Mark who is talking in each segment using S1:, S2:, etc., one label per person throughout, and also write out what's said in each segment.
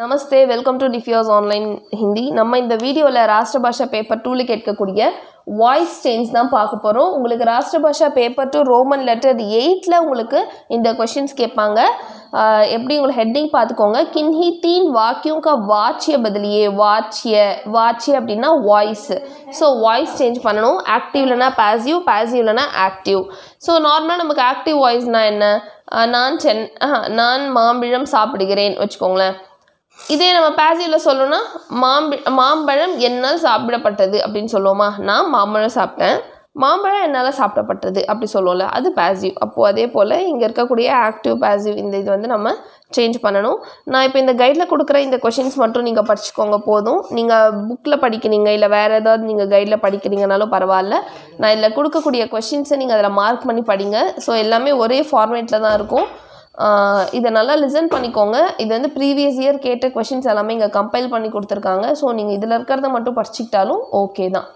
S1: Namaste welcome to டிஃபியோஸ் online Hindi நம்ம இந்த வீடியோவில் ராஷ்டிரபாஷா பேப்பர் டூவில் கேட்கக்கூடிய வாய்ஸ் சேஞ்ச் தான் பார்க்க போகிறோம் உங்களுக்கு Rashtrabhasha paper two Roman letter எயிட்டில் உங்களுக்கு இந்த கொஷின்ஸ் கேட்பாங்க எப்படி உங்களுக்கு ஹெட்டிங் பார்த்துக்கோங்க கின்ஹி தீன் வாக்கியம் கா வாட்சிய பதிலியே வாட்சிய வாட்சிய அப்படின்னா வாய்ஸ் ஸோ வாய்ஸ் சேஞ்ச் பண்ணணும் ஆக்டிவ் இல்லைனா பேசிவ் இல்லைனா ஆக்டிவ் ஸோ நார்மலாக நமக்கு ஆக்டிவ் வாய்ஸ்னால் என்ன நான் சென் நான் மாம்பழம் சாப்பிடுகிறேன் வச்சுக்கோங்களேன் இதே நம்ம பேசியில் சொல்லணும்னா மாம்பி மாம்பழம் என்னால் சாப்பிடப்பட்டது அப்படின்னு சொல்லுவோமா நான் மாம்பழம் சாப்பிட்டேன் மாம்பழம் என்னால் சாப்பிடப்பட்டது அப்படி சொல்லுவோம்ல அது பேசிவ் அப்போது அதே போல் இங்கே இருக்கக்கூடிய ஆக்டிவ் பேசிவ் இந்த இது வந்து நம்ம சேஞ்ச் பண்ணணும் நான் இப்போ இந்த கைடில் கொடுக்குற இந்த கொஷின்ஸ் மட்டும் நீங்கள் படிச்சுக்கோங்க போதும் நீங்கள் புக்கில் படிக்கிறீங்க இல்லை வேறு ஏதாவது நீங்கள் கைடில் படிக்கிறீங்கனாலும் பரவாயில்ல நான் இதில் கொடுக்கக்கூடிய கொஷின்ஸை நீங்கள் அதில் மார்க் பண்ணி படிங்க ஸோ எல்லாமே ஒரே ஃபார்மேட்டில் தான் இருக்கும் இதை நல்லா லிசன் பண்ணிக்கோங்க இது வந்து ப்ரீவியஸ் இயர் கேட்ட கொஷின்ஸ் எல்லாமே இங்கே கம்பைல் பண்ணி கொடுத்துருக்காங்க ஸோ நீங்கள் இதில் இருக்கிறத மட்டும் படிச்சுக்கிட்டாலும் ஓகே தான்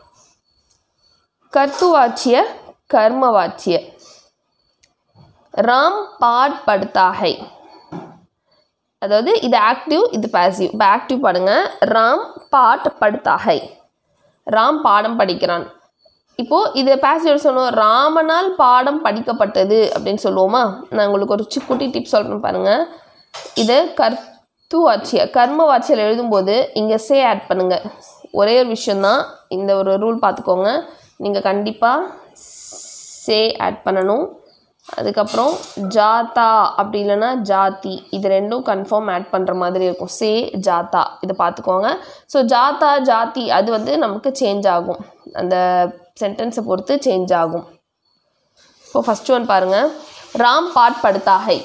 S1: கர்த்துவாட்சிய கர்மவாட்சிய ராம் பாட் படுத்தாகை அதாவது இது ஆக்டிவ் இது பேசிவ் இப்போ ஆக்டிவ் பாடுங்க ராம் பாட் படுத்தாகை ராம் பாடம் படிக்கிறான் இப்போது இது பேசஞ்சர் சொல்லுவோம் ராமனால் பாடம் படிக்கப்பட்டது அப்படின்னு சொல்லுவோமா நான் உங்களுக்கு ஒரு சிக்குட்டி டிப் சொல்கிறேன் பாருங்கள் இதை கர்த்து வாட்சிய கர்ம வாட்சியில் எழுதும்போது இங்கே சே ஆட் பண்ணுங்கள் ஒரே ஒரு விஷயந்தான் இந்த ஒரு ரூல் பார்த்துக்கோங்க நீங்கள் கண்டிப்பாக சே ஆட் பண்ணணும் அதுக்கப்புறம் ஜாத்தா அப்படி இல்லைன்னா ஜாதி இது ரெண்டும் கன்ஃபார்ம் ஆட் பண்ணுற மாதிரி இருக்கும் சே ஜாத்தா இதை பார்த்துக்கோங்க ஸோ ஜாத்தா ஜாதி அது வந்து நமக்கு சேஞ்ச் ஆகும் அந்த சென்டென்ஸை பொறுத்து சேஞ்ச் ஆகும் இப்போ ஃபஸ்ட் ஒன் பாருங்கள் ராம் பாட் படுத்தாகை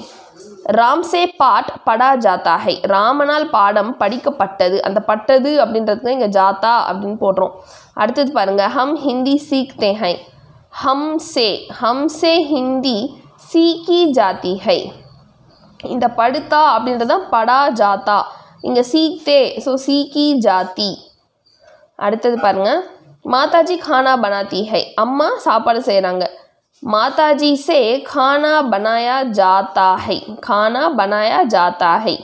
S1: ராம்சே பாட் படா ஜாத்தாகை ராமனால் பாடம் படிக்கப்பட்டது அந்த பட்டது அப்படின்றதுக்கு இங்கே ஜாத்தா அப்படின்னு போடுறோம் அடுத்தது பாருங்கள் ஹம் ஹிந்தி சீக் ஹை ஹம்சே ஹம்சே ஹிந்தி சீக்கி ஜாதி ஹை இந்த படுத்தா அப்படின்றது தான் படா ஜாத்தா இங்கே சீக்தே ஸோ சீக்கி ஜாதி அடுத்தது பாருங்கள் மாதாஜி கானா பனாத்தி ஹை அம்மா சாப்பாடு செய்கிறாங்க மாதாஜி சே கானா பனாயா ஜாத்தா ஹை கானா பனாயா ஜாத்தா ஹை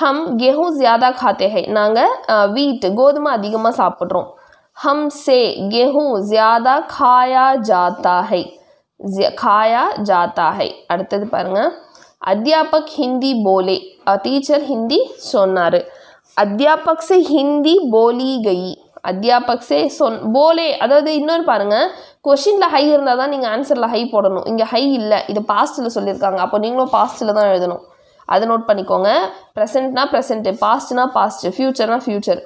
S1: ஹம் கெஹூ ஜியாதா காத்தே ஹை நாங்கள் வீட்டு கோதுமை அதிகமாக சாப்பிட்றோம் हमसे गेहूँ ज़्यादा खाया जाता है खाया जाता है அடுத்தது பாருங்க அத்தியாபக் ஹிந்தி போலே டீச்சர் ஹிந்தி சொன்னார் அத்தியாபக் சே ஹிந்தி போலி கை அத்தியாபக் சே சொன் போலே அதாவது இன்னொரு பாருங்கள் கொஷினில் ஹை இருந்தால் தான் நீங்கள் ஆன்சரில் ஹை போடணும் இங்கே ஹை இல்லை இது பாஸ்ட்டில் சொல்லியிருக்காங்க அப்போ நீங்களும் பாஸ்ட்டில் தான் எழுதணும் அதை நோட் பண்ணிக்கோங்க ப்ரெசென்ட்னா ப்ரெசென்ட்டு பாஸ்ட்னா பாஸ்ட்டு ஃப்யூச்சர்னால் ஃப்யூச்சர்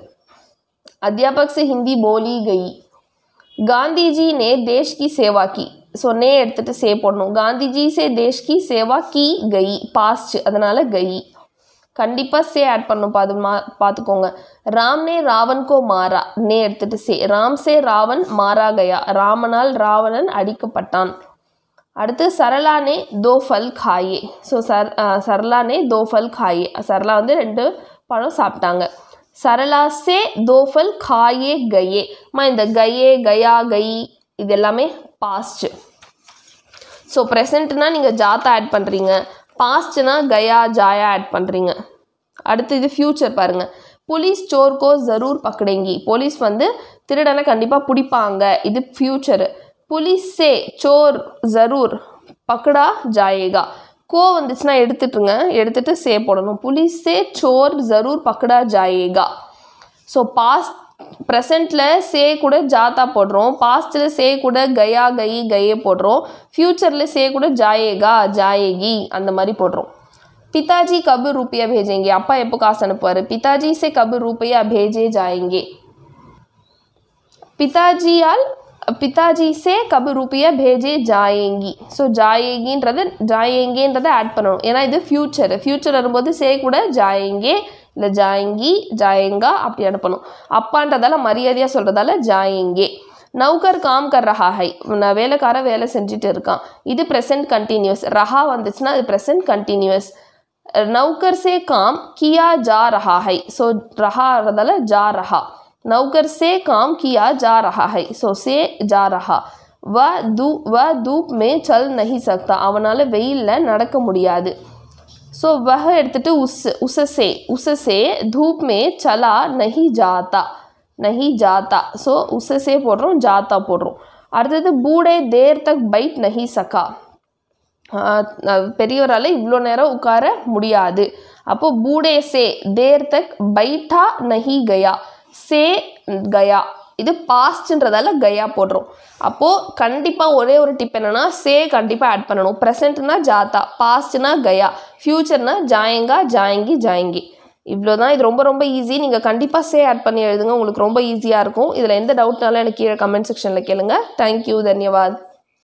S1: अध्यापक से हिंदी बोली गई गांधी जी ने देश की सेवा की ஸோ நே எடுத்துகிட்டு சே போடணும் காந்திஜி சே தேஷ்கி சேவா கி கை பாஸ்ட் அதனால் கை கண்டிப்பாக சே ஆட் பண்ணும் பாது மா பார்த்துக்கோங்க ராம் நே ராவன் கோ மாறா நே எடுத்துகிட்டு சே ராம் சே ராவன் மாறா கயா ராமனால் ராவணன் அடிக்கப்பட்டான் அடுத்து சரளானே தோ ஃபல் காயே ஸோ சர் சரளானே தோ ஃபல் காயே சரளா வந்து ரெண்டு பழம் சாப்பிட்டாங்க சரளா சே தோஃபல் காயே கயே மா இந்த கயே கயா கை இது எல்லாமே பாஸ்ட் ஸோ ப்ரெசண்ட்னா நீங்கள் ஜாத்தா ஆட் பண்ணுறீங்க பாஸ்ட்னா கயா ஜாயா ஆட் பண்ணுறீங்க அடுத்து இது ஃப்யூச்சர் பாருங்கள் போலீஸ் சோர்கோ ஜரூர் பக்கடேங்கி போலீஸ் வந்து திருடனை கண்டிப்பாக பிடிப்பாங்க இது ஃப்யூச்சரு புலீஸே சோர் ஜரூர் பக்கடா ஜாயேகா કોવ اندુચના એ દેતિટુંગા દેતિટ સે પોડનો પુલી સે ચોર જરૂર પકડા જાયેગા સો પાસ્ટ પ્રેઝન્ટ લે સે કુડા જાતા પોડરો પાસ્ટ લે સે કુડા ગયા ગઈ ગાયે પોડરો ફ્યુચર લે સે કુડા જાયેગા જાયેગી આંદ મરી પોડરો પિતાજી કબ રૂપિયા ભેજેંગે આપા એ પકાસન પર પિતાજી સે કબ રૂપિયા ભેજે જાયેંગે પિતાજી યાલ பிதாஜி சே கபு ரூபியா பேஜே ஜாயேங்கி ஸோ ஜாயேங்கின்றது ஜாயேங்கேன்றதை ஆட் பண்ணணும் ஏன்னா இது ஃப்யூச்சர் ஃப்யூச்சர் வரும்போது சே கூட ஜாயேங்கே இல்லை ஜாயங்கி ஜாயங்கா அப்படி அனுப்பணும் அப்பான்றதால மரியாதையாக சொல்கிறதால ஜாயேங்கே நௌகர் காம் கர் ரஹா ஹை நான் வேலைக்காரன் வேலை செஞ்சுட்டு இருக்கான் இது ப்ரெசன்ட் கண்டினியூஸ் ரஹா வந்துச்சுன்னா அது ப்ரெசன்ட் கண்டினியூஸ் நௌகர் சே காம் கியா ஜா ரஹா ஹை ஸோ ரஹாறதால ஜா ரஹா नौकर से काम किया जा रहा है ஸோ சே ஜா ரஹா வ தூ வ தூப் மே சல் நஹி சக்தா அவனால் வெயிலில் நடக்க முடியாது ஸோ வஹ எடுத்துகிட்டு உஸ் உசசே உசசே தூப் மே சலா நஹி ஜாத்தா நஹி ஜாத்தா ஸோ உசசே போடுறோம் ஜாத்தா போடுறோம் அடுத்தது பூடே தேர் தக் பைட் நஹி சகா பெரியவரால் இவ்வளோ நேரம் உட்கார முடியாது அப்போது பூடே சே தேர் தக் பைட்டா நஹி கயா சே கயா இது பாஸ்ட்ன்றதால கயா போடுறோம் அப்போது கண்டிப்பாக ஒரே ஒரு டிப் என்னென்னா சே கண்டிப்பாக ஆட் பண்ணணும் ப்ரெசென்ட்னா ஜாத்தா பாஸ்ட்னா கயா ஃப்யூச்சர்னா ஜாயங்கா ஜாயங்கி ஜாயங்கி இவ்வளோ தான் இது ரொம்ப ரொம்ப ஈஸி நீங்கள் கண்டிப்பாக சே ஆட் பண்ணி எழுதுங்க உங்களுக்கு ரொம்ப ஈஸியாக இருக்கும் இதில் எந்த டவுட்னாலும் எனக்கு கீழே கமெண்ட் செக்ஷனில் கேளுங்க தேங்க்யூ தன்யவாத்